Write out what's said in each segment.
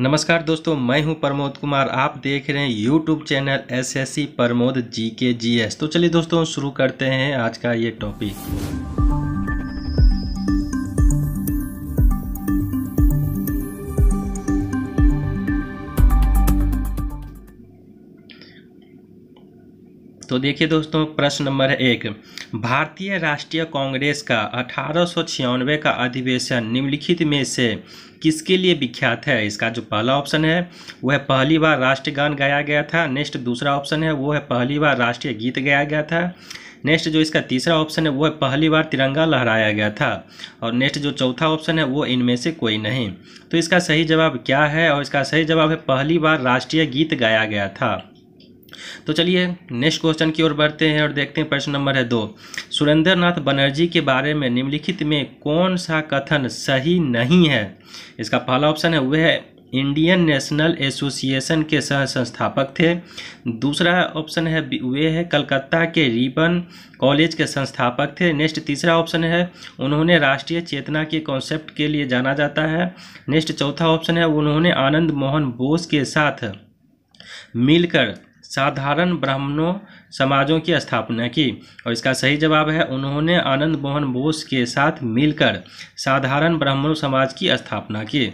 नमस्कार दोस्तों मैं हूं प्रमोद कुमार आप देख रहे हैं YouTube channel C Pramod G K G S तो चलिए दोस्तों शुरू करते हैं आज का ये टॉपिक तो देखिए दोस्तों प्रश्न नंबर एक भारतीय राष्ट्रीय कांग्रेस का अठारह का अधिवेशन निम्नलिखित में से किसके लिए विख्यात है इसका जो पहला ऑप्शन है वह पहली बार राष्ट्रगान गाया गया था नेक्स्ट दूसरा ऑप्शन है वो है पहली बार राष्ट्रीय गीत गाया गया था नेक्स्ट जो इसका तीसरा ऑप्शन है वो है पहली बार तिरंगा लहराया गया था और नेक्स्ट जो चौथा ऑप्शन है वो इनमें से कोई नहीं तो इसका सही जवाब क्या है और इसका सही जवाब है पहली बार राष्ट्रीय गीत गाया गया था तो चलिए नेक्स्ट क्वेश्चन की ओर बढ़ते हैं और देखते हैं प्रश्न नंबर है दो सुरेंद्र नाथ बनर्जी के बारे में निम्नलिखित में कौन सा कथन सही नहीं है इसका पहला ऑप्शन है वह है इंडियन नेशनल एसोसिएशन के सह संस्थापक थे दूसरा ऑप्शन है वे है कलकत्ता के रिबन कॉलेज के संस्थापक थे नेक्स्ट तीसरा ऑप्शन है उन्होंने राष्ट्रीय चेतना के कॉन्सेप्ट के लिए जाना जाता है नेक्स्ट चौथा ऑप्शन है उन्होंने आनंद मोहन बोस के साथ मिलकर साधारण ब्राह्मणों समाजों की स्थापना की और इसका सही जवाब है उन्होंने आनंद मोहन बोस के साथ मिलकर साधारण ब्राह्मणों समाज की स्थापना की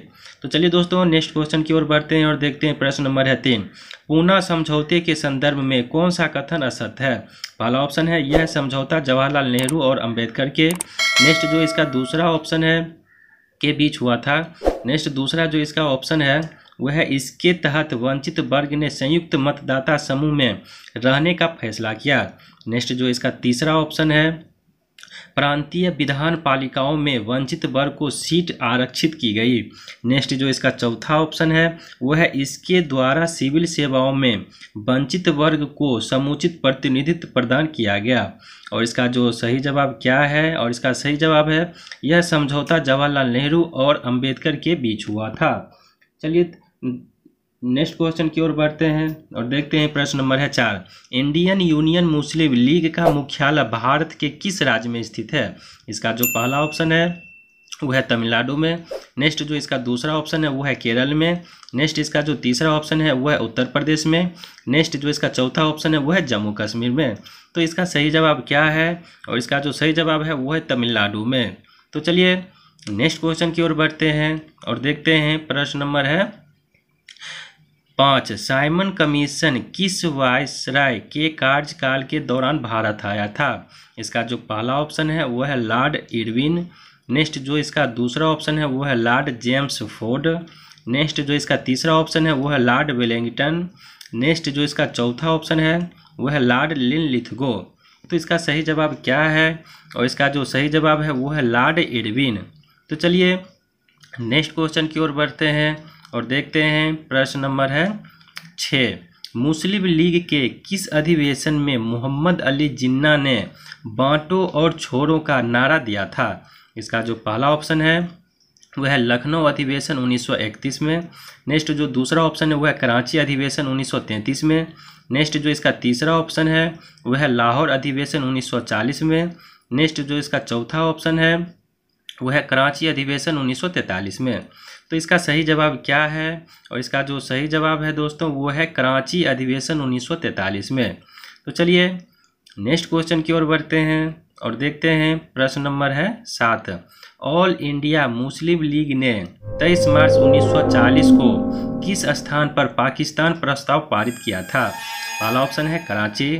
तो चलिए दोस्तों नेक्स्ट क्वेश्चन की ओर बढ़ते हैं और देखते हैं प्रश्न नंबर है तीन पूना समझौते के संदर्भ में कौन सा कथन असत्य है पहला ऑप्शन है यह समझौता जवाहरलाल नेहरू और अम्बेडकर के नेक्स्ट जो इसका दूसरा ऑप्शन है के बीच हुआ था नेक्स्ट दूसरा जो इसका ऑप्शन है वह इसके तहत वंचित वर्ग ने संयुक्त मतदाता समूह में रहने का फैसला किया नेक्स्ट जो इसका तीसरा ऑप्शन है प्रांतीय विधान पालिकाओं में वंचित वर्ग को सीट आरक्षित की गई नेक्स्ट जो इसका चौथा ऑप्शन है वह इसके द्वारा सिविल सेवाओं में वंचित वर्ग को समुचित प्रतिनिधित्व प्रदान किया गया और इसका जो सही जवाब क्या है और इसका सही जवाब है यह समझौता जवाहरलाल नेहरू और अंबेडकर के बीच हुआ था चलिए नेक्स्ट क्वेश्चन की ओर बढ़ते हैं और देखते हैं प्रश्न नंबर है चार इंडियन यूनियन मुस्लिम लीग का मुख्यालय भारत के किस राज्य में स्थित है इसका जो पहला ऑप्शन है वो है तमिलनाडु में नेक्स्ट जो इसका दूसरा ऑप्शन है वो है केरल में नेक्स्ट इसका जो तीसरा ऑप्शन है वो है उत्तर प्रदेश में नेक्स्ट जो इसका चौथा ऑप्शन है वो है जम्मू कश्मीर में तो इसका सही जवाब क्या है और इसका जो सही जवाब है वो है तमिलनाडु में तो चलिए नेक्स्ट क्वेश्चन की ओर बढ़ते हैं और देखते हैं प्रश्न नंबर है पाँच साइमन कमीशन किस वायसराय के कार्यकाल के दौरान भारत आया था इसका जो पहला ऑप्शन है वह है लॉर्ड इरविन नेक्स्ट जो इसका दूसरा ऑप्शन है वो है लॉर्ड जेम्स फोर्ड नेक्स्ट जो इसका तीसरा ऑप्शन है वो है लॉर्ड वेलिंगटन नेक्स्ट जो इसका चौथा ऑप्शन है वह है लॉर्ड लिन लिथगो तो इसका सही जवाब क्या है और इसका जो सही जवाब है वो है लॉर्ड इरविन तो चलिए नेक्स्ट क्वेश्चन की ओर बढ़ते हैं और देखते हैं प्रश्न नंबर है छः मुस्लिम लीग के किस अधिवेशन में मोहम्मद अली जिन्ना ने बांटो और छोरों का नारा दिया था इसका जो पहला ऑप्शन है वह है लखनऊ अधिवेशन 1931 में नेक्स्ट जो दूसरा ऑप्शन है वह है कराची अधिवेशन 1933 में नेक्स्ट जो इसका तीसरा ऑप्शन है वह है लाहौर अधिवेशन 1940 में नेक्स्ट जो इसका चौथा ऑप्शन है वह है कराची अधिवेशन 1943 में तो इसका सही जवाब क्या है और इसका जो सही जवाब है दोस्तों वो है कराची अधिवेशन 1943 में तो चलिए नेक्स्ट क्वेश्चन की ओर बढ़ते हैं और देखते हैं प्रश्न नंबर है सात ऑल इंडिया मुस्लिम लीग ने 23 मार्च 1940 को किस स्थान पर पाकिस्तान प्रस्ताव पारित किया था पहला ऑप्शन है कराची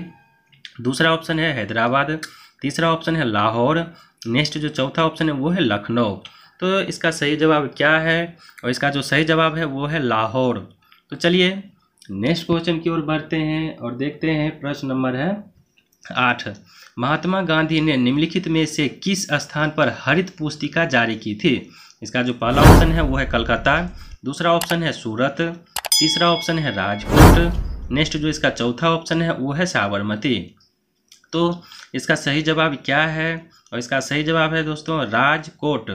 दूसरा ऑप्शन है हैदराबाद तीसरा ऑप्शन है लाहौर नेक्स्ट जो चौथा ऑप्शन है वो है लखनऊ तो इसका सही जवाब क्या है और इसका जो सही जवाब है वो है लाहौर तो चलिए नेक्स्ट क्वेश्चन की ओर बढ़ते हैं और देखते हैं प्रश्न नंबर है आठ महात्मा गांधी ने निम्नलिखित में से किस स्थान पर हरित पुस्तिका जारी की थी इसका जो पहला ऑप्शन है वो है कलकत्ता दूसरा ऑप्शन है सूरत तीसरा ऑप्शन है राजकोट नेक्स्ट जो इसका चौथा ऑप्शन है वो है साबरमती तो इसका सही जवाब क्या है और इसका सही जवाब है दोस्तों राजकोट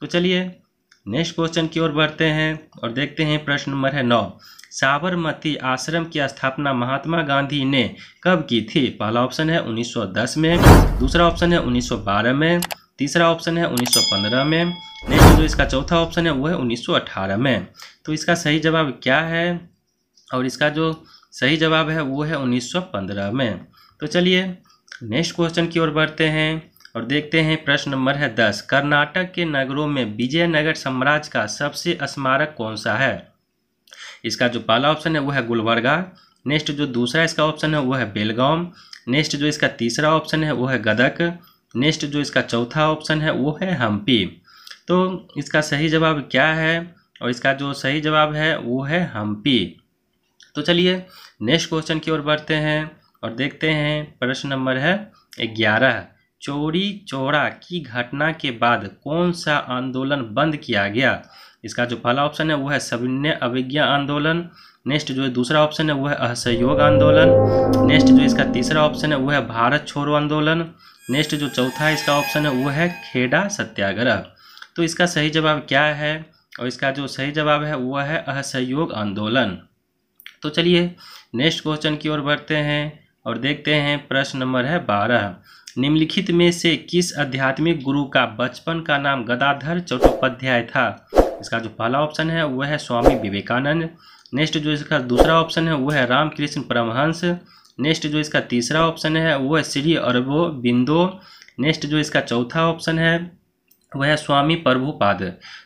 तो चलिए नेक्स्ट क्वेश्चन की ओर बढ़ते हैं और देखते हैं प्रश्न नंबर है नौ साबरमती आश्रम की स्थापना महात्मा गांधी ने कब की थी पहला ऑप्शन है 1910 में दूसरा ऑप्शन है 1912 में तीसरा ऑप्शन है 1915 में नेक्स्ट जो इसका चौथा ऑप्शन है वो है 1918 में तो इसका सही जवाब क्या है और इसका जो सही जवाब है वो है 1915 में तो चलिए नेक्स्ट क्वेश्चन की ओर बढ़ते हैं और देखते हैं प्रश्न नंबर है दस कर्नाटक के नगरों में विजयनगर साम्राज्य का सबसे स्मारक कौन सा है इसका जो पहला ऑप्शन है वो है गुलबर्गा नेक्स्ट जो दूसरा इसका ऑप्शन है वो है बेलगाम नेक्स्ट जो इसका तीसरा ऑप्शन है वो है गदक नेक्स्ट जो इसका चौथा ऑप्शन है वो है हम्पी तो इसका सही जवाब क्या है और इसका जो सही जवाब है वो है हम्पी तो चलिए नेक्स्ट क्वेश्चन की ओर बढ़ते हैं और देखते हैं प्रश्न नंबर है ग्यारह चोरी चौरा की घटना के बाद कौन सा आंदोलन बंद किया गया इसका जो पहला ऑप्शन है वो है सविन्य अविज्ञा आंदोलन नेक्स्ट जो दूसरा ऑप्शन है वो है असहयोग आंदोलन नेक्स्ट जो इसका तीसरा ऑप्शन है वो है भारत छोड़ो आंदोलन नेक्स्ट जो चौथा इसका ऑप्शन है वो है खेड़ा सत्याग्रह तो इसका सही जवाब क्या है और इसका जो सही जवाब है वह है असहयोग आंदोलन तो चलिए नेक्स्ट क्वेश्चन की ओर बढ़ते हैं और देखते हैं प्रश्न नंबर है बारह निम्नलिखित में से किस आध्यात्मिक गुरु का बचपन का नाम गदाधर चट्टोपाध्याय था इसका जो पहला ऑप्शन है वह है स्वामी विवेकानंद नेक्स्ट जो इसका दूसरा ऑप्शन है वह है रामकृष्ण परमहंस नेक्स्ट जो इसका तीसरा ऑप्शन है वह है श्री अरबो बिंदो नेक्स्ट जो इसका चौथा ऑप्शन है वह है स्वामी प्रभुपाद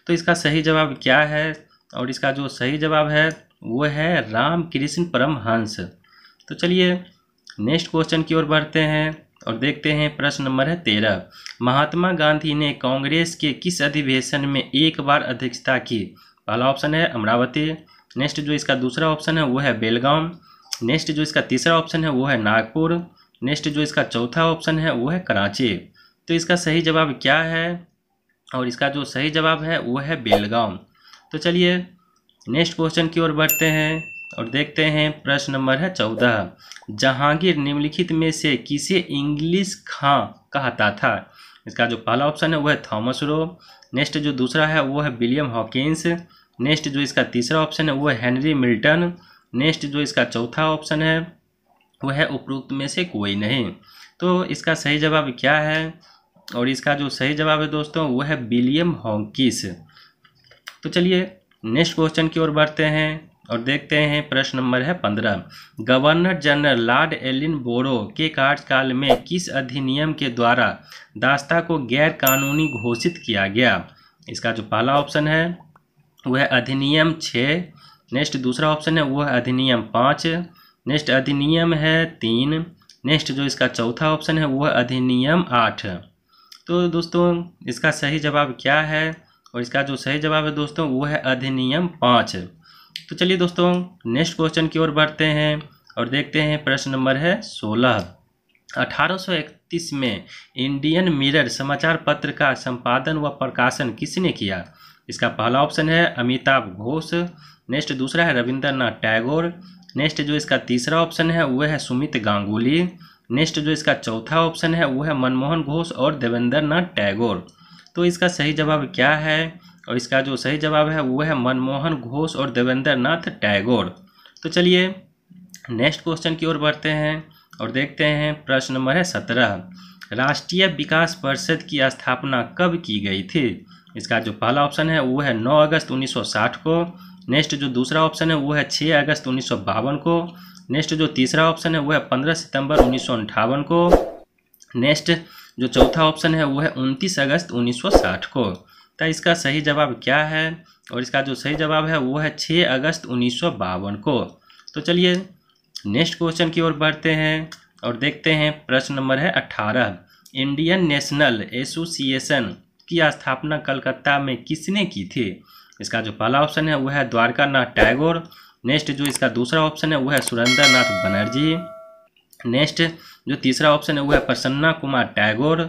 तो इसका सही जवाब क्या है और इसका जो सही जवाब है वह है रामकृष्ण परमहंस तो चलिए नेक्स्ट क्वेश्चन की ओर बढ़ते हैं और देखते हैं प्रश्न नंबर है तेरह महात्मा गांधी ने कांग्रेस के किस अधिवेशन में एक बार अध्यक्षता की पहला ऑप्शन है अमरावती नेक्स्ट जो इसका दूसरा ऑप्शन है वो है बेलगाम नेक्स्ट जो इसका तीसरा ऑप्शन है वो है नागपुर नेक्स्ट जो इसका चौथा ऑप्शन है वो है कराची तो इसका सही जवाब क्या है और इसका जो सही जवाब है वो है बेलगाम तो चलिए नेक्स्ट क्वेश्चन की ओर बढ़ते हैं और देखते हैं प्रश्न नंबर है चौदह जहांगीर निम्नलिखित में से किसे इंग्लिश खां कहता था इसका जो पहला ऑप्शन है वह है थॉमस रो नेक्स्ट जो दूसरा है वो है विलियम हॉकिंस नेक्स्ट जो इसका तीसरा ऑप्शन है वो है हेनरी मिल्टन नेक्स्ट जो इसका चौथा ऑप्शन है वह है उपरोक्त में से कोई नहीं तो इसका सही जवाब क्या है और इसका जो सही जवाब है दोस्तों वह है विलियम हॉकिस तो चलिए नेक्स्ट क्वेश्चन की ओर बढ़ते हैं और देखते हैं प्रश्न नंबर है पंद्रह governor general lord Ellenborough के कार्यकाल में किस अधिनियम के द्वारा दास्ता को गैर कानूनी घोषित किया गया इसका जो पहला ऑप्शन है वह अधिनियम छः नेक्स्ट दूसरा ऑप्शन है वह अधिनियम पाँच नेक्स्ट अधिनियम है तीन नेक्स्ट जो इसका चौथा ऑप्शन है वह अधिनियम आठ तो दोस्तों इसका सही जवाब क्या है और इसका जो सही जवाब है दोस्तों वो है अधिनियम पाँच तो चलिए दोस्तों नेक्स्ट क्वेश्चन की ओर बढ़ते हैं और देखते हैं प्रश्न नंबर है सोलह अठारह में इंडियन मिरर समाचार पत्र का संपादन व प्रकाशन किसने किया इसका पहला ऑप्शन है अमिताभ घोष नेक्स्ट दूसरा है रविंद्रनाथ टैगोर नेक्स्ट जो इसका तीसरा ऑप्शन है वह है सुमित गांगुली नेक्स्ट जो इसका चौथा ऑप्शन है वह है मनमोहन घोष और देवेंद्र नाथ टैगोर तो इसका सही जवाब क्या है और इसका जो सही जवाब है वो है मनमोहन घोष और देवेंद्र नाथ टैगोर तो चलिए नेक्स्ट क्वेश्चन की ओर बढ़ते हैं और देखते हैं प्रश्न नंबर है सत्रह राष्ट्रीय विकास परिषद की स्थापना कब की गई थी इसका जो पहला ऑप्शन है वो है नौ अगस्त उन्नीस को नेक्स्ट जो दूसरा ऑप्शन है वो है छः अगस्त उन्नीस को नेक्स्ट जो तीसरा ऑप्शन है वो है पंद्रह सितंबर उन्नीस को नेक्स्ट जो चौथा ऑप्शन है वो है 29 अगस्त 1960 को तो इसका सही जवाब क्या है और इसका जो सही जवाब है वो है छः अगस्त उन्नीस को तो चलिए नेक्स्ट क्वेश्चन की ओर बढ़ते हैं और देखते हैं प्रश्न नंबर है अट्ठारह इंडियन नेशनल एसोसिएशन की स्थापना कलकत्ता में किसने की थी इसका जो पहला ऑप्शन है वह है द्वारका नाथ टैगोर नेक्स्ट जो इसका दूसरा ऑप्शन है वह है सुरेंद्र नाथ बनर्जी नेक्स्ट जो तीसरा ऑप्शन है वह है प्रसन्ना कुमार टैगोर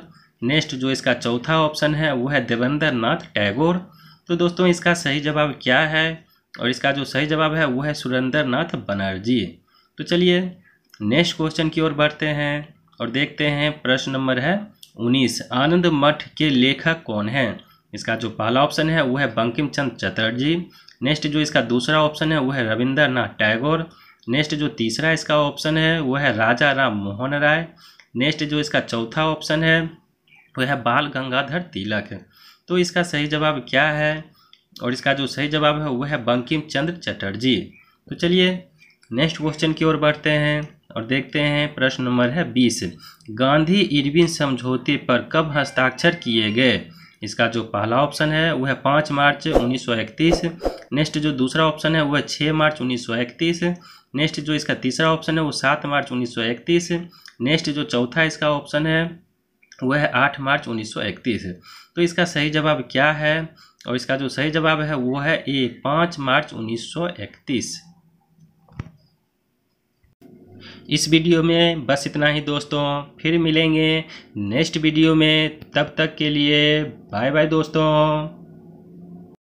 नेक्स्ट जो इसका चौथा ऑप्शन है वो है देवेंद्र नाथ टैगोर तो दोस्तों इसका सही जवाब क्या है और इसका जो सही जवाब है वो है सुरेंद्र नाथ बनर्जी तो चलिए नेक्स्ट क्वेश्चन की ओर बढ़ते हैं और देखते हैं प्रश्न नंबर है उन्नीस आनंद मठ के लेखक कौन हैं इसका जो पहला ऑप्शन है वो है बंकिम चंद चटर्जी नेक्स्ट जो इसका दूसरा ऑप्शन है वो है नाथ टैगोर नेक्स्ट जो तीसरा इसका ऑप्शन है वो है राजा राम मोहन राय नेक्स्ट जो इसका चौथा ऑप्शन है वह है बाल गंगाधर तिलक तो इसका सही जवाब क्या है और इसका जो सही जवाब है वह है बंकिम चंद्र चटर्जी तो चलिए नेक्स्ट क्वेश्चन की ओर बढ़ते हैं और देखते हैं प्रश्न नंबर है बीस गांधी इरविन समझौते पर कब हस्ताक्षर किए गए इसका जो पहला ऑप्शन है वह पाँच मार्च 1931 नेक्स्ट जो दूसरा ऑप्शन है वह छः मार्च 1931 नेक्स्ट जो इसका तीसरा ऑप्शन है वो सात मार्च 1931 नेक्स्ट जो चौथा इसका ऑप्शन है वह है आठ मार्च 1931 तो इसका सही जवाब क्या है और इसका जो सही जवाब है वो है ए पाँच मार्च उन्नीस इस वीडियो में बस इतना ही दोस्तों फिर मिलेंगे नेक्स्ट वीडियो में तब तक के लिए बाय बाय दोस्तों